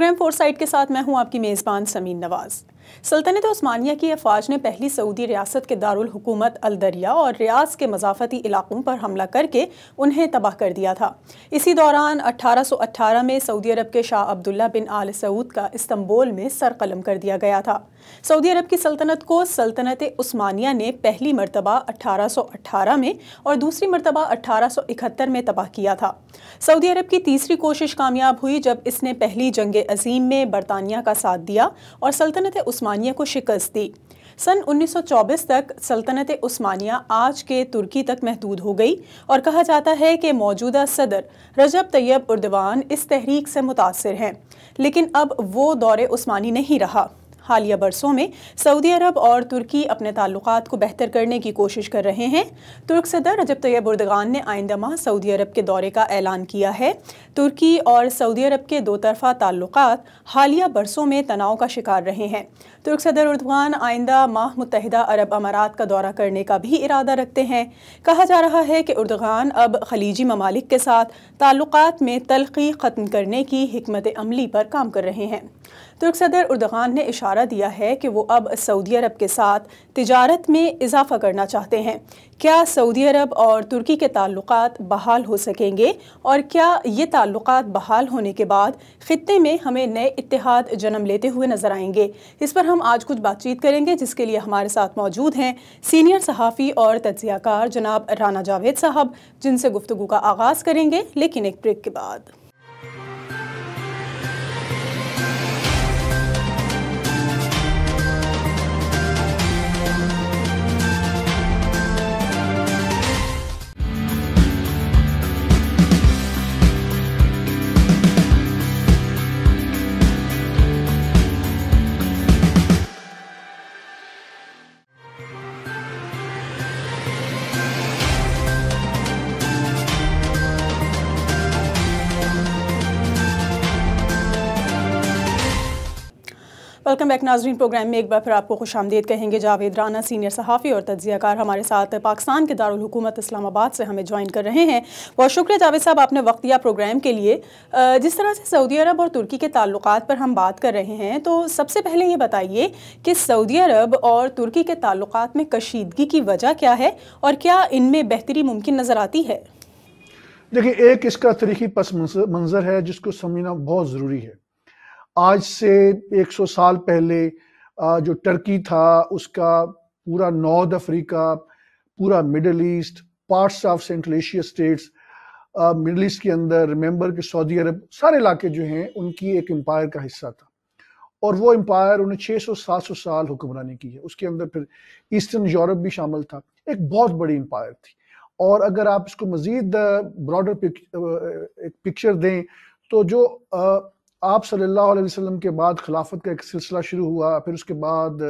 programme side के साथ मैं हूं आपकी मेज़बान समीन नवाज़ सल्तनत ओस्मानिया की अफवाज ने पहली सऊदी रियासत के दारुल हुकूमत अल दरिया और रियाज के मजाफती इलाकों पर हमला करके उन्हें तबाह कर दिया था इसी दौरान 1818 में सऊदी अरब के शाह अब्दुल्ला बिन आल सऊद का इस्तंबोल में सरकलम कर दिया गया था सऊदी अरब की सल्तनत को सल्तनत उस्मानिया ने पहली मरतबा अट्ठारह में और दूसरी मरतबा 1871 में तबाह किया था सऊदी अरब की तीसरी कोशिश कामयाब हुई जब इसने पहली जंग अजीम में बरतानिया का साथ दिया और सल्तनत उस्मानिया को शिकस्त दी सन 1924 तक सल्तनत उस्मानिया आज के तुर्की तक महदूद हो गई और कहा जाता है कि मौजूदा सदर रजब तैयब उर्दवान इस तहरीक से मुतासर हैं लेकिन अब वो दौर उस्मानी नहीं रहा हालिया बरसों में सऊदी अरब और तुर्की अपने ताल्लुक को बेहतर करने की कोशिश कर रहे हैं तुर्क सदर रजब तैयब उर्दगान ने आइंदा माह सऊदी अरब के दौरे का ऐलान किया है तुर्की और सऊदी अरब के दो तरफा ताल्लुक हालिया बरसों में तनाव का शिकार रहे हैं तुर्क सदर उर्दवान आइंदा माह मुतहद अरब अमारात का दौरा करने का भी इरादा रखते हैं कहा जा रहा है कि उर्दगान अब खलीजी ममालिक के साथ ताल्लुक में तलखी ख़त्म करने की हमत अमली पर काम कर रहे हैं तुर्क सदर उर्दगान ने इशारा दिया है कि वो अब सऊदी अरब के साथ तजारत में इजाफा करना चाहते हैं क्या सऊदी अरब और तुर्की के ताल्लुक बहाल हो सकेंगे और क्या ये ताल्लुक बहाल होने के बाद ख़त्े में हमें नए इतिहाद जन्म लेते हुए नज़र आएंगे इस पर हम आज कुछ बातचीत करेंगे जिसके लिए हमारे साथ मौजूद हैं सीनियर सहाफ़ी और तजिया जनाब राना जावेद साहब जिनसे गुफ्तु का आगाज़ करेंगे लेकिन एक ब्रेक के बाद वेलकम बैक नाजरीन प्रोग्राम में एक बार फिर आपको खुश आमदेद कहेंगे जावेद राना सीनियर सहाफ़ी और तजियाकार हमारे साथ पाकिस्तान के दारकूमत इस्लामाबाद से हमें ज्वाइन कर रहे हैं बहुत शुक्रिया जावेद साहब आपने वक्त दिया प्रोग्राम के लिए जिस तरह से सऊदी अरब और तुर्की के ताल्लुक पर हम बात कर रहे हैं तो सबसे पहले ये बताइए कि सऊदी अरब और तुर्की के ताल्लुक में कशीदगी की वजह क्या है और क्या इनमें बेहतरी मुमकिन नज़र आती है देखिए एक इसका तरीकी पस मंज़र है जिसको समझना बहुत ज़रूरी है आज से 100 साल पहले जो टर्की था उसका पूरा नॉर्थ अफ्रीका पूरा Middle East parts of Central Asia states Middle East के अंदर रिमेंबर के सऊदी अरब सारे इलाके जो हैं उनकी एक एम्पायर का हिस्सा था और वो एम्पायर उन्हें 600-700 साल हुक्मरानी की है उसके अंदर फिर ईस्टर्न यूरोप भी शामिल था एक बहुत बड़ी एम्पायर थी और अगर आप इसको मज़ीद ब्रॉडर पिक, एक पिक्चर दें तो जो आप सल्लल्लाहु अलैहि वसल्लम के बाद खिलाफत का एक सिलसिला शुरू हुआ फिर उसके बाद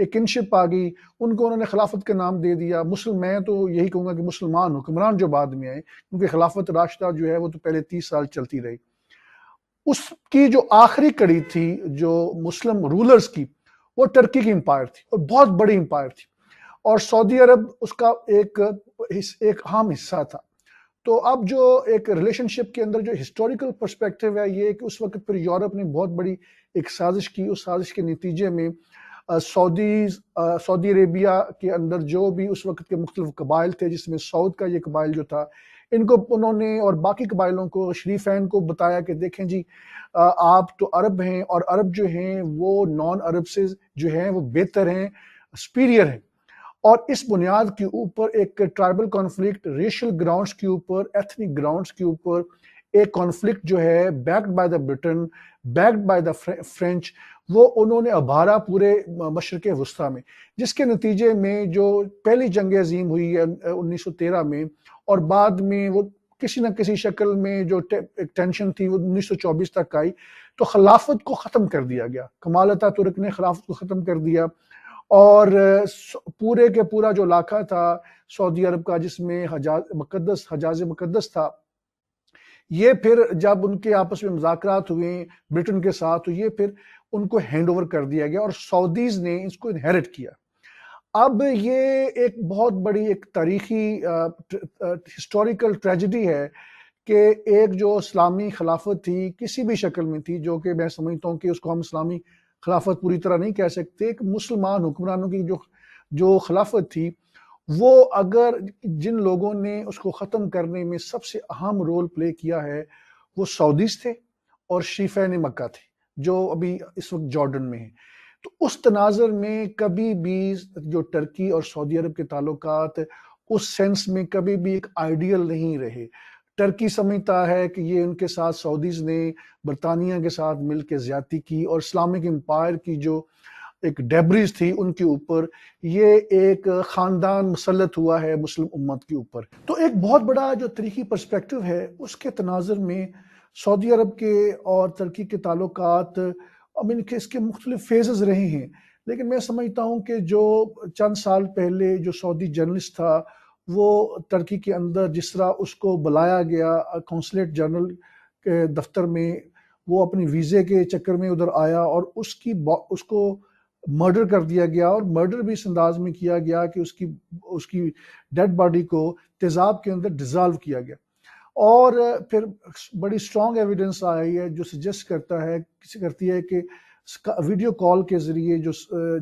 एक किनशिप आ गई उनको उन्होंने खिलाफत का नाम दे दिया मुसल मैं तो यही कहूँगा कि मुसलमान हुक्मरान जो बाद में आए क्योंकि खिलाफत राशदा जो है वो तो पहले तीस साल चलती रही उसकी जो आखिरी कड़ी थी जो मुस्लिम रूलर्स की वो टर्की की एम्पायर थी और बहुत बड़ी एम्पायर थी और सऊदी अरब उसका एक एक अहम हिस्सा था तो अब जो एक रिलेशनशिप के अंदर जो हिस्टोरिकल परस्पेक्टिव है ये कि उस वक्त फिर यूरोप ने बहुत बड़ी एक साजिश की उस साजिश के नतीजे में सऊदी सऊदी अरेबिया के अंदर जो भी उस वक्त के मुख्तलिफ कबाइल थे जिसमें सऊद का ये कबाइल जो था इनको उन्होंने और बाकी कबाइलों को शरीफैन को बताया कि देखें जी आप तो अरब हैं और अरब जो हैं वो नॉन अरब से जो हैं वो बेहतर हैं सुपीरियर हैं और इस बुनियाद के ऊपर एक ट्राइबल कॉन्फ्लिक्ट रेशियल ग्राउंड्स के ऊपर एथनिक ग्राउंड्स के ऊपर एक कॉन्फ्लिक्ट जो है backed by the Britain backed by the French वो उन्होंने अभारा पूरे मशरक वस्ती में जिसके नतीजे में जो पहली जंग अजीम हुई है 1913 में और बाद में वो किसी न किसी शक्ल में जो एक टेंशन थी वो 1924 तक आई तो खिलाफत को ख़त्म कर दिया गया कमालता तुर्क ने खिलाफत को ख़त्म कर दिया और पूरे के पूरा जो इलाका था सऊदी अरब का जिसमें हजाज मुकदस हजाज मुकदस था ये फिर जब उनके आपस में मुजात हुए ब्रिटेन के साथ तो ये फिर उनको हैंड ओवर कर दिया गया और सऊदीज ने इसको इनहेरिट किया अब ये एक बहुत बड़ी एक तारीखी हिस्टोरिकल ट्रेजिडी है कि एक जो इस्लामी खिलाफत थी किसी भी शक्ल में थी जो कि मैं समझता हूँ कि उसको हम इस्लामी खिलाफत पूरी तरह नहीं कह सकते एक मुसलमान हुक्मरानों की जो जो खिलाफत थी वो अगर जिन लोगों ने उसको ख़त्म करने में सबसे अहम रोल प्ले किया है वो सऊदीज थे और शीफैन मक्का थे जो अभी इस वक्त जॉर्डन में है तो उस तनाजर में कभी भी जो टर्की और सऊदी अरब के ताल्लुक उस सेंस में कभी भी एक आइडियल नहीं रहे टर्की समझता है कि ये उनके साथ सऊदीज़ ने बरतानिया के साथ मिल के ज्यादती की और इस्लामिक एम्पायर की जो एक डेबरीज थी उनके ऊपर ये एक ख़ानदान मुसलत हुआ है मुस्लिम उम्मत के ऊपर तो एक बहुत बड़ा जो तरीकी पर्सपेक्टिव है उसके तनाजर में सऊदी अरब के और तुर्की के ताल्लुक अब इनके इसके मुख्तलिफ फेजेज़ रहे हैं लेकिन मैं समझता हूँ कि जो चंद साल पहले जो सऊदी जर्नलिस्ट था वो टर्की के अंदर जिस तरह उसको बुलाया गया कौंसलेट जनरल के दफ्तर में वो अपने वीज़े के चक्कर में उधर आया और उसकी उसको मर्डर कर दिया गया और मर्डर भी इस अंदाज में किया गया कि उसकी उसकी डेड बॉडी को तेज़ाब के अंदर डिजॉल्व किया गया और फिर बड़ी स्ट्रॉन्ग एविडेंस आई है जो सजेस्ट करता है किसी करती है कि वीडियो कॉल के ज़रिए जो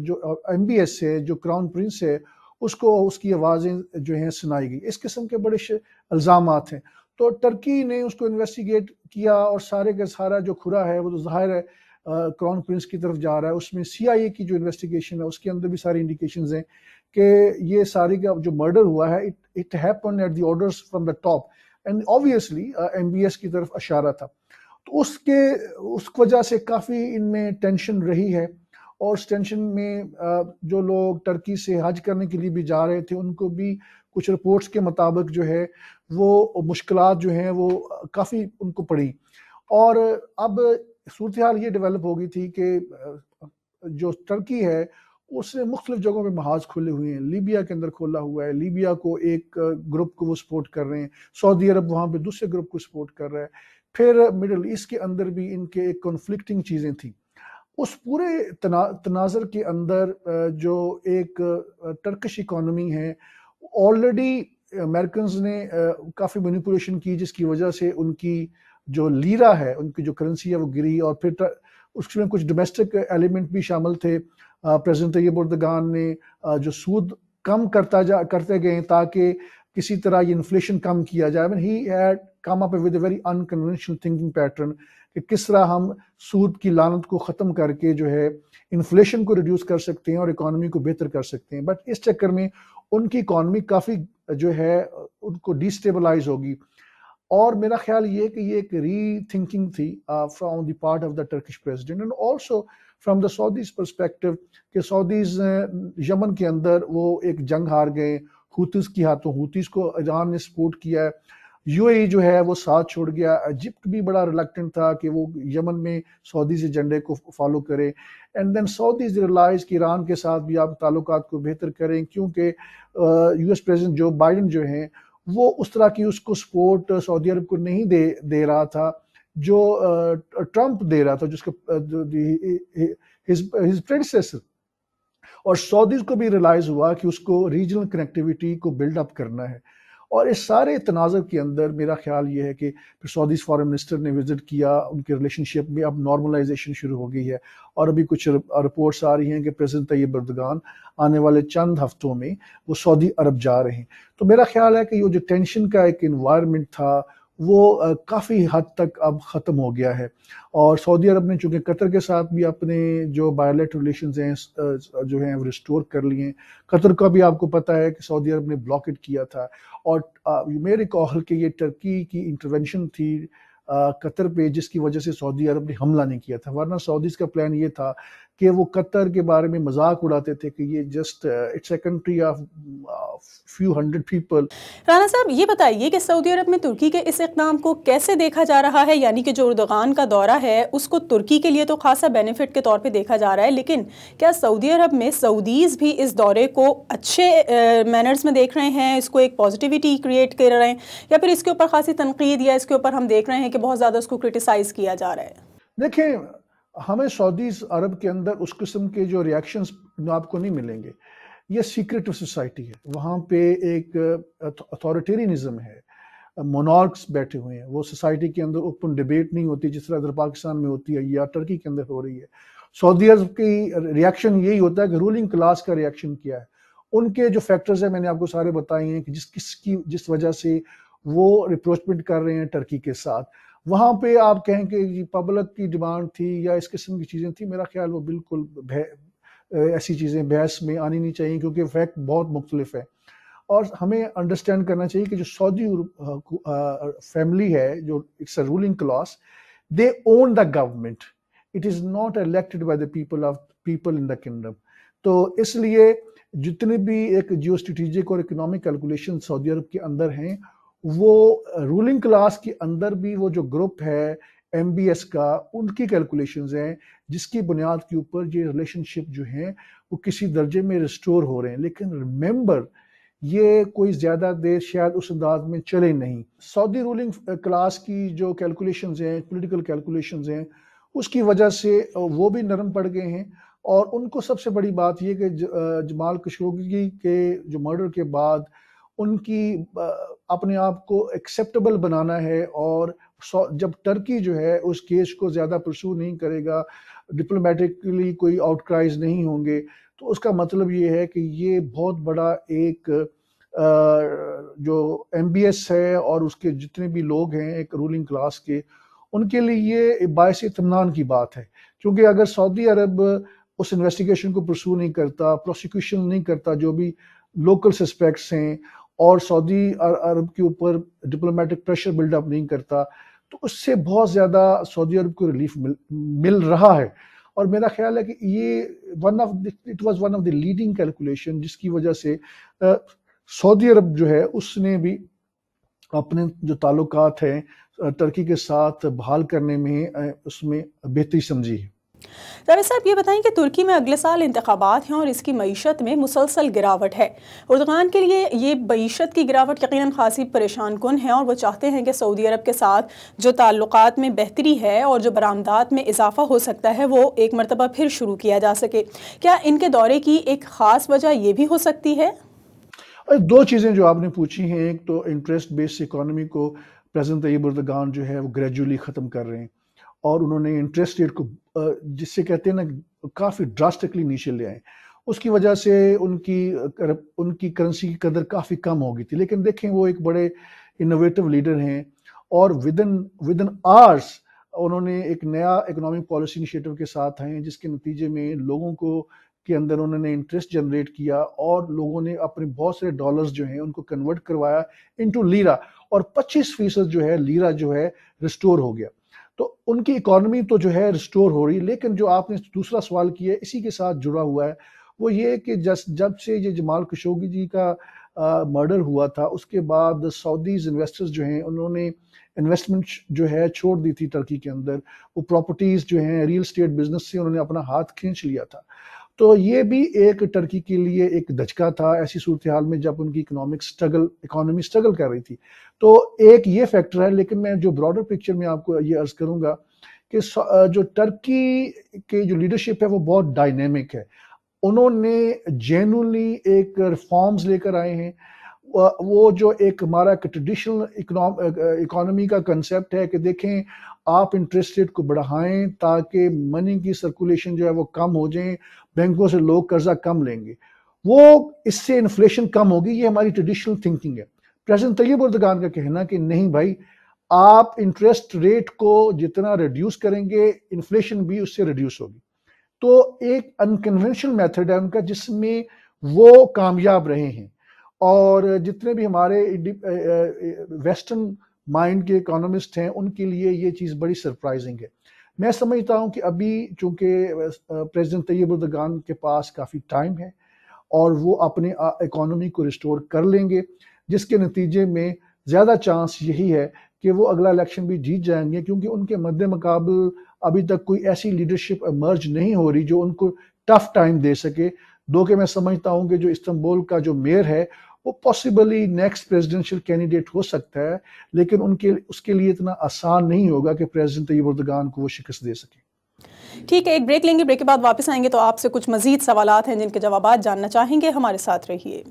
जो एम बी एस है जो क्राउन प्रिंस है उसको उसकी आवाज़ें जो हैं सुनाई गई इस किस्म के बड़े इल्ज़ाम हैं तो टर्की ने उसको इन्वेस्टिगेट किया और सारे का सारा जो खुरा है वो तो जाहिर है क्राउन प्रिंस की तरफ जा रहा है उसमें सीआईए की जो इन्वेस्टिगेशन है उसके अंदर भी सारी इंडिकेशन हैं कि ये सारी का जो मर्डर हुआ है it it happen at the orders from the top and obviously M की तरफ इशारा था तो उसके उस वजह से काफ़ी इनमें टेंशन रही है और स्टेंशन में जो लोग टर्की से हज करने के लिए भी जा रहे थे उनको भी कुछ रिपोर्ट्स के मुताबिक जो है वो मुश्किल जो हैं वो काफ़ी उनको पड़ी और अब सूरत हाल ये डेवलप हो गई थी कि जो टर्की है उसने मुख्तलिफ जगहों पर महाज खुले हुए हैं लीबिया के अंदर खोला हुआ है लीबिया को एक ग्रुप को वो सपोर्ट कर रहे हैं सऊदी अरब वहाँ पर दूसरे ग्रुप को सपोर्ट कर रहा है फिर मिडल ईस्ट के अंदर भी इनके एक कॉन्फ्लिक्टिंग चीज़ें थी उस पूरे तना तनाजर के अंदर जो एक टर्कश इकॉनमी है ऑलरेडी अमेरिकन ने काफ़ी मैनिपुलेशन की जिसकी वजह से उनकी जो लीरा है उनकी जो करेंसी है वो गिरी और फिर उसमें कुछ डोमेस्टिक एलिमेंट भी शामिल थे प्रेजेंट तैयब उर्दगान ने जो सूद कम करता जा करते गए ताकि किसी तरह ये इन्फ्लेशन कम किया जाए mean he had come up with very unconventional thinking pattern कि किस तरह हम सूद की लानत को ख़त्म करके जो है इन्फ्लेशन को रिड्यूस कर सकते हैं और इकॉनमी को बेहतर कर सकते हैं बट इस चक्कर में उनकी इकॉनमी काफ़ी जो है उनको डिस्टेबलाइज होगी और मेरा ख्याल ये है कि ये एक री थिंकिंग थी from the part of the Turkish president and also from the Saudis perspective कि सऊदीज यमन uh, के अंदर वो एक जंग हार गए हूतीस की हाथों हूतीस को ईरान ने सपोर्ट किया है यूएई जो है वो साथ छोड़ गया इजिप्ट भी बड़ा रिलेक्टेंट था कि वो यमन में सऊदी से झंडे को फॉलो करें एंड देन सऊदी रिलाइज कि ईरान के साथ भी आप ताल्लुक को बेहतर करें क्योंकि U S president Joe Biden जो हैं वो उस तरह की उसको सपोर्ट सऊदी अरब को नहीं दे दे रहा था जो ट्रंप दे रहा था जिसके हिज हिज प्रेडिसेसर और सऊदीज को भी रियलाइज़ हुआ कि उसको रीजनल कनेक्टिविटी को बिल्डअप करना है और इस सारे तनाज़ के अंदर मेरा ख्याल ये है कि फिर सऊदी फॉरेन मिनिस्टर ने विज़िट किया उनके रिलेशनशिप में अब नॉर्मलाइजेशन शुरू हो गई है और अभी कुछ रिपोर्ट्स आ रही हैं कि प्रेसिडेंट तैयब बर्दगान आने वाले चंद हफ्तों में वो सऊदी अरब जा रहे हैं तो मेरा ख्याल है कि वो जो टेंशन का एक इन्वायरमेंट था वो काफ़ी हद तक अब ख़त्म हो गया है और सऊदी अरब ने चूँकि कतर के साथ भी अपने जो बायोलेट रिलेशन हैं जो हैं रिस्टोर कर लिए कतर का भी आपको पता है कि सऊदी अरब ने ब्लॉकेट किया था और मेरे कौल के ये टर्की की इंटरवेंशन थी कतर पे जिसकी वजह से सऊदी अरब ने हमला नहीं किया था वरना सऊदीज़ का प्लान ये था कि वो कतर के बारे में मजाक उड़ाते थे कि ये just it's a country of few hundred people Rana साहब ये बताइए कि सऊदी अरब में तुर्की के इस इकदाम को कैसे देखा जा रहा है यानी कि जो उर्दगान का दौरा है उसको तुर्की के लिए तो खासा बेनिफिट के तौर पर देखा जा रहा है लेकिन क्या सऊदी अरब में सऊदीज़ भी इस दौरे को अच्छे मैनर्स uh, में देख रहे हैं इसको एक पॉजिटिविटी क्रिएट कर रहे हैं या फिर इसके ऊपर खासी तनकीद या इसके ऊपर हम देख रहे हैं कि बहुत ज़्यादा उसको क्रिटिसाइज़ किया जा रहा है देखें हमें सऊदी अरब के अंदर उस किस्म के जो रिएक्शन आपको नहीं मिलेंगे ये सीक्रेट सोसाइटी है वहाँ पे एक अथॉरिटेरिज्म है मोनार्क्स बैठे हुए हैं वो सोसाइटी के अंदर ओपन डिबेट नहीं होती जिस तरह अदर पाकिस्तान में होती है या टर्की के अंदर हो रही है सऊदी अरब की रिएक्शन यही होता है कि रूलिंग क्लास का रिएक्शन क्या है उनके जो फैक्टर्स हैं मैंने आपको सारे बताए हैं कि जिस किसकी जिस वजह से वो रिप्रोचमेंट कर रहे हैं टर्की के साथ वहाँ पे आप कहें कि पब्लिक की डिमांड थी या इस किस्म की चीज़ें थी मेरा ख्याल वो बिल्कुल ऐसी चीज़ें बहस में आनी नहीं चाहिए क्योंकि फैक्ट बहुत मुख्तलिफ है और हमें अंडरस्टैंड करना चाहिए कि जो सऊदी फैमिली है जो it's a ruling class they own the government it is not elected by the people of people in the kingdom तो इसलिए जितने भी एक जियो और इकोनॉमिक कैलकुलेशन सऊदी अरब के अंदर हैं वो रूलिंग क्लास के अंदर भी वो जो ग्रुप है एम बी एस का उनकी कैलकुलेशंस हैं जिसकी बुनियाद के ऊपर ये रिलेशनशिप जो हैं वो किसी दर्जे में रिस्टोर हो रहे हैं लेकिन रिमेंबर ये कोई ज़्यादा देर शायद उस अंदाज में चले नहीं सऊदी रूलिंग क्लास की जो कैलकुलेशन हैं पोलिटिकल कैलकुलेशन हैं उसकी वजह से वो भी नरम पड़ गए हैं और उनको सबसे बड़ी बात यह कि जमाल कशोगी के जो मर्डर के बाद उनकी अपने आप को एक्सेप्टेबल बनाना है और जब टर्की जो है उस केस को ज़्यादा प्रसू नहीं करेगा डिप्लोमेटिकली कोई आउटक्राइज नहीं होंगे तो उसका मतलब ये है कि ये बहुत बड़ा एक जो एम है और उसके जितने भी लोग हैं एक रूलिंग क्लास के उनके लिए ये बायस इतमान की बात है क्योंकि अगर सऊदी अरब उस इन्वेस्टिगेशन को प्रसू नहीं करता प्रोसिक्यूशन नहीं करता जो भी लोकल सस्पेक्ट्स हैं और सऊदी अरब के ऊपर डिप्लोमेटिक प्रेशर बिल्डअप नहीं करता तो उससे बहुत ज़्यादा सऊदी अरब को रिलीफ मिल मिल रहा है और मेरा ख्याल है कि ये one of it was one of the leading calculation जिसकी वजह से सऊदी अरब जो है उसने भी अपने जो ताल्लुक हैं तुर्की के साथ बहाल करने में उसमें बेहतरी समझी है रावे साहब ये बताएं कि तुर्की में अगले साल इंतबात हैं और इसकी मीशत में मुसलसल गिरावट है उर्दगान के लिए ये मीशत की गिरावट यकीन खासी परेशान कन है और वो चाहते हैं कि सऊदी अरब के साथ जो ताल्लुक में बेहतरी है और जो बरामदात में इजाफा हो सकता है वो एक मरतबा फिर शुरू किया जा सके क्या इनके दौरे की एक ख़ास वजह यह भी हो सकती है दो चीज़ें जो आपने पूछी हैं एक तो इंटरेस्ट बेस्ड इकानमी को प्रेजेंट तयब उर्दगान जो है वो ग्रेजुअली ख़त्म कर रहे हैं और उन्होंने इंटरेस्ट रेट को जिससे कहते हैं ना काफ़ी ड्रास्टिकली नीचे ले आए उसकी वजह से उनकी उनकी करेंसी की कदर काफ़ी कम हो गई थी लेकिन देखें वो एक बड़े इनोवेटिव लीडर हैं और विदन इन आवर्स उन्होंने एक नया इकोनॉमिक पॉलिसी इनिशिएटिव के साथ आए जिसके नतीजे में लोगों को के अंदर उन्होंने इंटरेस्ट जनरेट किया और लोगों ने अपने बहुत सारे डॉलर्स जो हैं उनको कन्वर्ट करवाया इनटू लीरा और 25 फीसद जो है लीरा जो है रिस्टोर हो गया तो उनकी इकोनॉमी तो जो है रिस्टोर हो रही है लेकिन जो आपने दूसरा सवाल किया है इसी के साथ जुड़ा हुआ है वो ये कि जस जब से ये जमाल खशोगी जी का मर्डर हुआ था उसके बाद सऊदीज इन्वेस्टर्स जो हैं उन्होंने इन्वेस्टमेंट जो है छोड़ दी थी टर्की के अंदर वो प्रॉपर्टीज़ जो हैं रियल स्टेट बिजनेस से उन्होंने अपना हाथ खींच लिया था तो ये भी एक टर्की के लिए एक धचका था ऐसी सूरत हाल में जब उनकी इकोनॉमिक स्ट्रगल इकोनॉमी स्ट्रगल कर रही थी तो एक ये फैक्टर है लेकिन मैं जो ब्रॉडर पिक्चर में आपको ये अर्ज करूँगा कि जो टर्की के जो लीडरशिप है वो बहुत डायनेमिक है उन्होंने जेनली एक रिफॉर्म्स लेकर आए हैं वो जो एक हमारा ट्रेडिशनल इकोनॉमी का कंसेप्ट है कि देखें आप इंटरेस्ट रेट को बढ़ाएं ताकि मनी की सर्कुलेशन जो है वो कम हो जाए बैंकों से लोग कर्जा कम लेंगे वो इससे इन्फ्लेशन कम होगी ये हमारी ट्रेडिशनल थिंकिंग है प्रेसिडेंट तैयब उर्दगान का कहना कि नहीं भाई आप इंटरेस्ट रेट को जितना रिड्यूस करेंगे इन्फ्लेशन भी उससे रिड्यूस होगी तो एक अनकन्वेंशनल मेथड है उनका जिसमें वो कामयाब रहे हैं और जितने भी हमारे वेस्टर्न माइंड के इकोनॉमिस्ट हैं उनके लिए ये चीज़ बड़ी सरप्राइजिंग है मैं समझता हूं कि अभी चूंकि प्रेसिडेंट तैयबुलदगान के पास काफ़ी टाइम है और वो अपने इकोनॉमी को रिस्टोर कर लेंगे जिसके नतीजे में ज़्यादा चांस यही है कि वो अगला इलेक्शन भी जीत जाएंगे क्योंकि उनके मद्द मुकाबल अभी तक कोई ऐसी लीडरशिप एमर्ज नहीं हो रही जो उनको टफ टाइम दे सके दो के मैं समझता हूँ कि जो इस्तंबुल का जो मेयर है वो पॉसिबली नेक्स्ट प्रेसिडेंशियल कैंडिडेट हो सकता है लेकिन उनके उसके लिए इतना आसान नहीं होगा कि प्रेसिडेंट तैयब उर्दगान को वो शिकस्त दे सके ठीक है एक ब्रेक लेंगे ब्रेक के बाद वापस आएंगे तो आपसे कुछ मजीद सवाल हैं जिनके जवाब जानना चाहेंगे हमारे साथ रहिए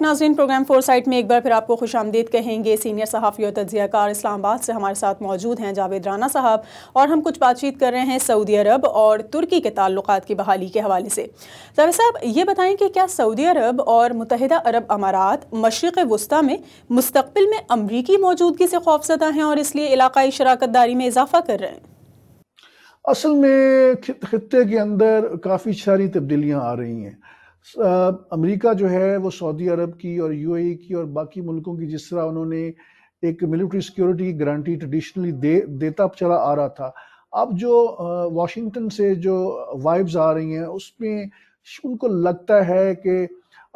बैक नाजरीन प्रोग्राम फोर साइट में एक बार फिर आपको खुश आमदीद कहेंगे सीनियर सहाफ़ी और तजियाकार इस्लामाबाद से हमारे साथ मौजूद हैं जावेद राना साहब और हम कुछ बातचीत कर रहे हैं सऊदी अरब और तुर्की के ताल्लुक की बहाली के हवाले से जावेद साहब ये बताएं कि क्या सऊदी अरब और मुतहदा अरब अमारात मशरक़ वस्ती में मुस्तबिल में अमरीकी मौजूदगी से खौफजदा हैं और इसलिए इलाकई शराकत दारी में इजाफा कर रहे हैं असल में खत्े के अंदर काफ़ी सारी तब्दीलियाँ आ रही हैं अमेरिका जो है वो सऊदी अरब की और यूएई e की और बाकी मुल्कों की जिस तरह उन्होंने एक मिलिट्री सिक्योरिटी की गारंटी ट्रेडिशनली दे देता चला आ रहा था अब जो वाशिंगटन से जो वाइब्स आ रही हैं उसमें उनको लगता है कि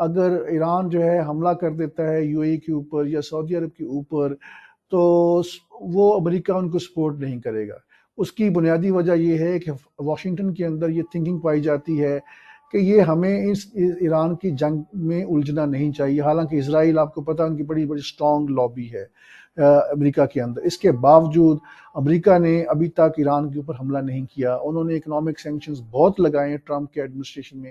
अगर ईरान जो है हमला कर देता है यूएई e के ऊपर या सऊदी अरब के ऊपर तो वो अमेरिका उनको सपोर्ट नहीं करेगा उसकी बुनियादी वजह यह है कि वाशिंगटन के अंदर ये थिंकिंग पाई जाती है कि ये हमें इस ईरान की जंग में उलझना नहीं चाहिए हालांकि इसराइल आपको पता उनकी बड़ी बड़ी स्ट्रॉन्ग लॉबी है अमेरिका के अंदर इसके बावजूद अमेरिका ने अभी तक ईरान के ऊपर हमला नहीं किया उन्होंने इकोनॉमिक सेंक्शन बहुत लगाए हैं ट्रंप के एडमिनिस्ट्रेशन में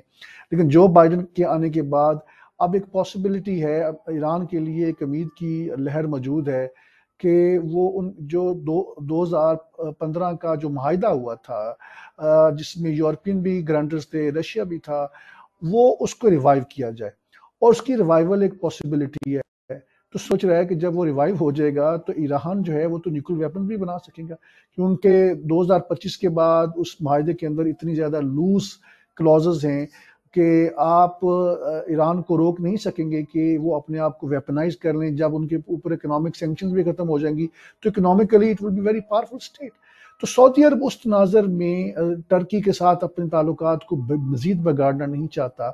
लेकिन जो बाइडन के आने के बाद अब एक पॉसिबिलिटी है ईरान के लिए एक उम्मीद की लहर मौजूद है कि वो उन जो दो दो हज़ार पंद्रह का जो माहिदा हुआ था जिसमें यूरोपियन भी ग्रांटर्स थे रशिया भी था वो उसको रिवाइव किया जाए और उसकी रिवाइवल एक पॉसिबिलिटी है तो सोच रहा है कि जब वो रिवाइव हो जाएगा तो ईरान जो है वो तो न्यूक्लियर वेपन भी बना सकेगा क्योंकि 2025 के बाद उस माहे के अंदर इतनी ज़्यादा लूज क्लॉज हैं कि आप ईरान को रोक नहीं सकेंगे कि वो अपने आप को वेपनाइज कर लें जब उनके ऊपर इकोनॉमिक सेंक्शन भी ख़त्म हो जाएंगी तो economically it will be very powerful state तो सऊदी अरब उस तनाजर में टर्की के साथ अपने ताल्लुक को मज़ीद बगाड़ना नहीं चाहता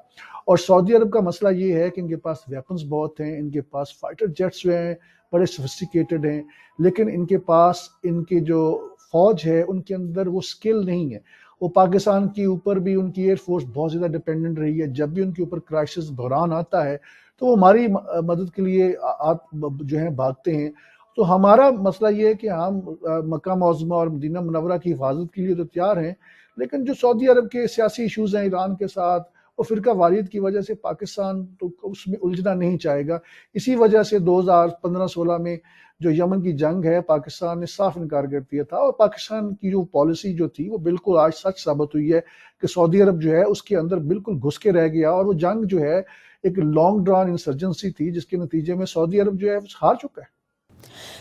और सऊदी अरब का मसला ये है कि इनके पास वेपन्स बहुत हैं इनके पास फाइटर जेट्स जो हैं बड़े सोफिस्टिकेटेड हैं लेकिन इनके पास इनके जो फौज है उनके अंदर वो स्किल नहीं है वो पाकिस्तान के ऊपर भी उनकी एयरफोर्स बहुत ज़्यादा डिपेंडेंट रही है जब भी उनके ऊपर क्राइसिस बहरान आता है तो वो हमारी मदद के लिए आप जो है भागते हैं तो हमारा मसला ये है कि हम मक्का मौजमा और मदीना मनवरा की हिफाजत के लिए तो तैयार हैं लेकिन जो सऊदी अरब के सियासी इशूज़ हैं ईरान के साथ और फिरका वारियत की वजह से पाकिस्तान तो उसमें उलझना नहीं चाहेगा इसी वजह से 2015-16 में जो यमन की जंग है पाकिस्तान ने साफ इनकार कर दिया था और पाकिस्तान की जो पॉलिसी जो थी वो बिल्कुल आज सच साबित हुई है कि सऊदी अरब जो है उसके अंदर बिल्कुल घुस के रह गया और वो जंग जो है एक लॉन्ग ड्रॉन इंसर्जेंसी थी जिसके नतीजे में सऊदी अरब जो है हार चुका है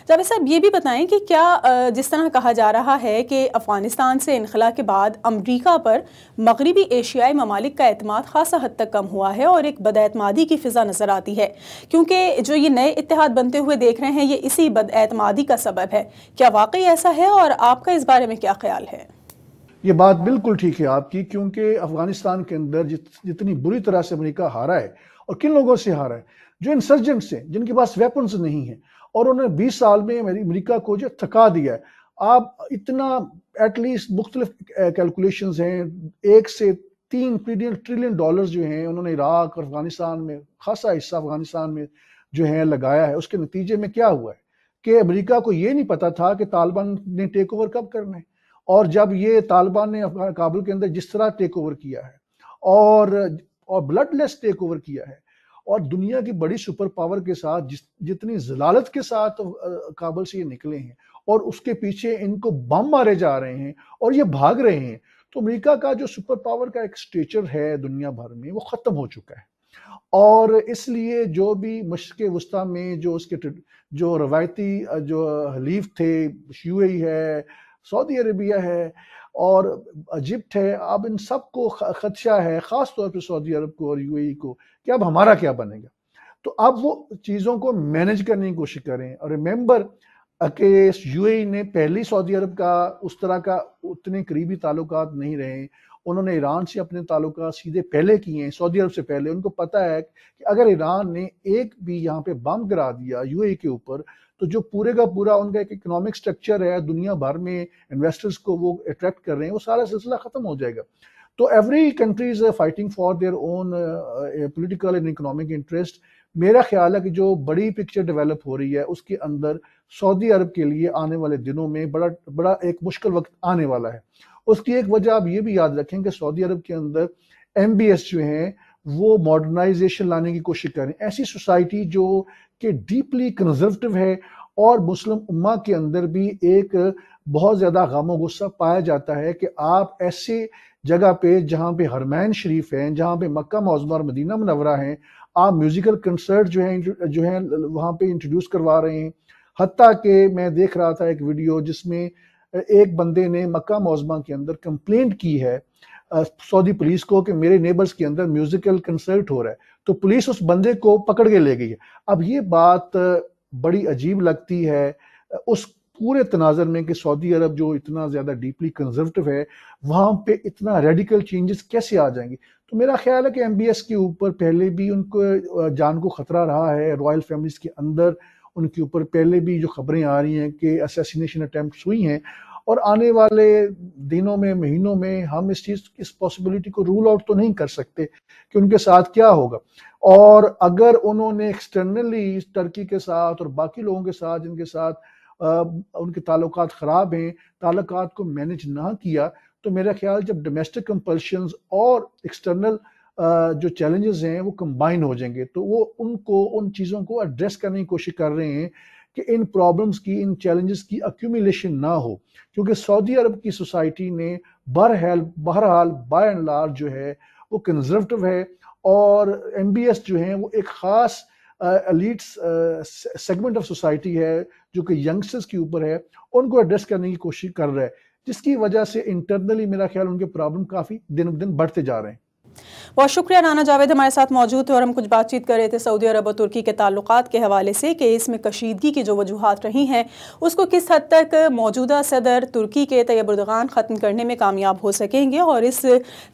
जावेद साहब ये भी बताएं कि क्या जिस तरह कहा जा रहा है कि अफ़गानिस्तान से इनखला के बाद अमरीका पर मगरबी एशियाई ममालिक का अतमाद खासा हद तक कम हुआ है और एक बदअतमादी की फ़िज़ा नज़र आती है क्योंकि जो ये नए इतिहाद बनते हुए देख रहे हैं ये इसी बदअतमादी का सबब है क्या वाकई ऐसा है और आपका इस बारे में क्या ख्याल है ये बात बिल्कुल ठीक है आपकी क्योंकि अफगानिस्तान के अंदर जित, जितनी बुरी तरह से अमेरिका हारा है और किन लोगों से हारा है जो इंसर्जेंट्स हैं जिनके पास वेपन्स नहीं है और उन्होंने बीस साल में अमेरिका को जो थका दिया है आप इतना एटलीस्ट मुख्तलिफ कैलकुलेशन हैं एक से तीन ट्रिलियन ट्रिलियन डॉलर्स जो हैं उन्होंने इराक और अफगानिस्तान में खासा हिस्सा अफगानिस्तान में जो है लगाया है उसके नतीजे में क्या हुआ है कि अमेरिका को ये नहीं पता था कि तालिबान ने टेक ओवर कब करना है और जब ये तालिबान ने काबुल के अंदर जिस तरह टेक ओवर किया है और और ब्लडलेस टेक ओवर किया है और दुनिया की बड़ी सुपर पावर के साथ जिस जितनी जलालत के साथ काबल से ये निकले हैं और उसके पीछे इनको बम मारे जा रहे हैं और ये भाग रहे हैं तो अमेरिका का जो सुपर पावर का एक स्टेचर है दुनिया भर में वो ख़त्म हो चुका है और इसलिए जो भी मशक़ वस्ती में जो उसके जो रवायती जो हलीफ थे यू है सऊदी अरबिया है और इजिप्ट है अब इन सब को खदशा है ख़ास तौर पर सऊदी अरब को और यूएई को कि अब हमारा क्या बनेगा तो अब वो चीज़ों को मैनेज करने की कोशिश करें और रिमेंबर यू यूएई ने पहले सऊदी अरब का उस तरह का उतने करीबी ताल्लुक नहीं रहे उन्होंने ईरान से अपने ताल्लुक सीधे पहले किए हैं सऊदी अरब से पहले उनको पता है कि अगर ईरान ने एक भी यहाँ पे बम गिरा दिया यूएई के ऊपर तो जो पूरे का पूरा उनका एक इकोनॉमिक स्ट्रक्चर है दुनिया भर में इन्वेस्टर्स को वो अट्रैक्ट कर रहे हैं वो सारा सिलसिला ख़त्म हो जाएगा तो every country is fighting for their own political and economic interest मेरा ख्याल है कि जो बड़ी पिक्चर डेवलप हो रही है उसके अंदर सऊदी अरब के लिए आने वाले दिनों में बड़ा बड़ा एक मुश्किल वक्त आने वाला है उसकी एक वजह आप ये भी याद रखें कि सऊदी अरब के अंदर एम जो हैं वो मॉडर्नाइजेशन लाने की कोशिश करें ऐसी सोसाइटी जो कि डीपली कंजर्वेटिव है और मुस्लिम उम्मा के अंदर भी एक बहुत ज़्यादा गामो गुस्सा पाया जाता है कि आप ऐसे जगह पे जहाँ पे हरमैन शरीफ हैं जहाँ पे मक्का मौजमा और मदीना मनवरा हैं आप म्यूज़िकल कंसर्ट जो है जो है वहाँ पे इंट्रोड्यूस करवा रहे हैं हती कि मैं देख रहा था एक वीडियो जिसमें एक बंदे ने मक्का मौजमा के अंदर कंप्लेंट की है सऊदी पुलिस को कि मेरे नेबर्स के अंदर म्यूज़िकल कंसर्ट हो रहा है तो पुलिस उस बंदे को पकड़ के ले गई है अब ये बात बड़ी अजीब लगती है उस पूरे तनाजर में कि सऊदी अरब जो इतना ज़्यादा डीपली कंजर्वेटिव है वहाँ पे इतना रेडिकल चेंजेस कैसे आ जाएंगे तो मेरा ख्याल है कि एम के ऊपर पहले भी उनको जान को ख़तरा रहा है रॉयल फैमिलीज़ के अंदर उनके ऊपर पहले भी जो खबरें आ रही हैं कि असैसिनेशन अटैम्प्ट हुई हैं और आने वाले दिनों में महीनों में हम इस चीज़ इस पॉसिबिलिटी को रूल आउट तो नहीं कर सकते कि उनके साथ क्या होगा और अगर उन्होंने एक्सटर्नली टर्की के साथ और बाकी लोगों के साथ जिनके साथ आ, उनके ताल्लुक ख़राब हैं ताल्लुक को मैनेज ना किया तो मेरा ख्याल जब डोमेस्टिक कंपल्शन और एक्सटर्नल जो चैलेंजेस हैं वो कंबाइन हो जाएंगे तो वो उनको उन चीज़ों को एड्रेस करने की कोशिश कर रहे हैं कि इन प्रॉब्लम्स की इन चैलेंजेस की अक्यूमिलेशन ना हो क्योंकि सऊदी अरब की सोसाइटी ने हेल्प बहरहाल बाय एंड लार्ज जो है वो कंजर्वेटिव है और एम जो हैं वो एक ख़ास एलिट्स सेगमेंट ऑफ सोसाइटी है जो कि यंगस्टर्स के ऊपर है उनको एड्रेस करने की कोशिश कर रहा है जिसकी वजह से इंटरनली मेरा ख्याल उनके प्रॉब्लम काफ़ी दिन ब दिन बढ़ते जा रहे हैं बहुत शुक्रिया नाना जावेद हमारे साथ मौजूद थे और हम कुछ बातचीत कर रहे थे सऊदी अरब और तुर्की के ताल्लुक के हवाले से कि इसमें कशीदगी की जो वजूहत रही हैं उसको किस हद तक मौजूदा सदर तुर्की के तयबुर्दगान ख़त्म करने में कामयाब हो सकेंगे और इस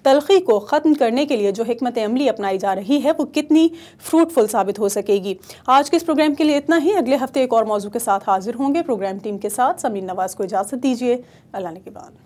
तलखी को ख़त्म करने के लिए जो हमत अमली अपनाई जा रही है वो कितनी फ्रूटफुल साबित हो सकेगी आज के इस प्रोग्राम के लिए इतना ही अगले हफ्ते एक और मौजू के साथ हाजिर होंगे प्रोग्राम टीम के साथ समीर नवाज को इजाज़त दीजिए अल्लाह के बाद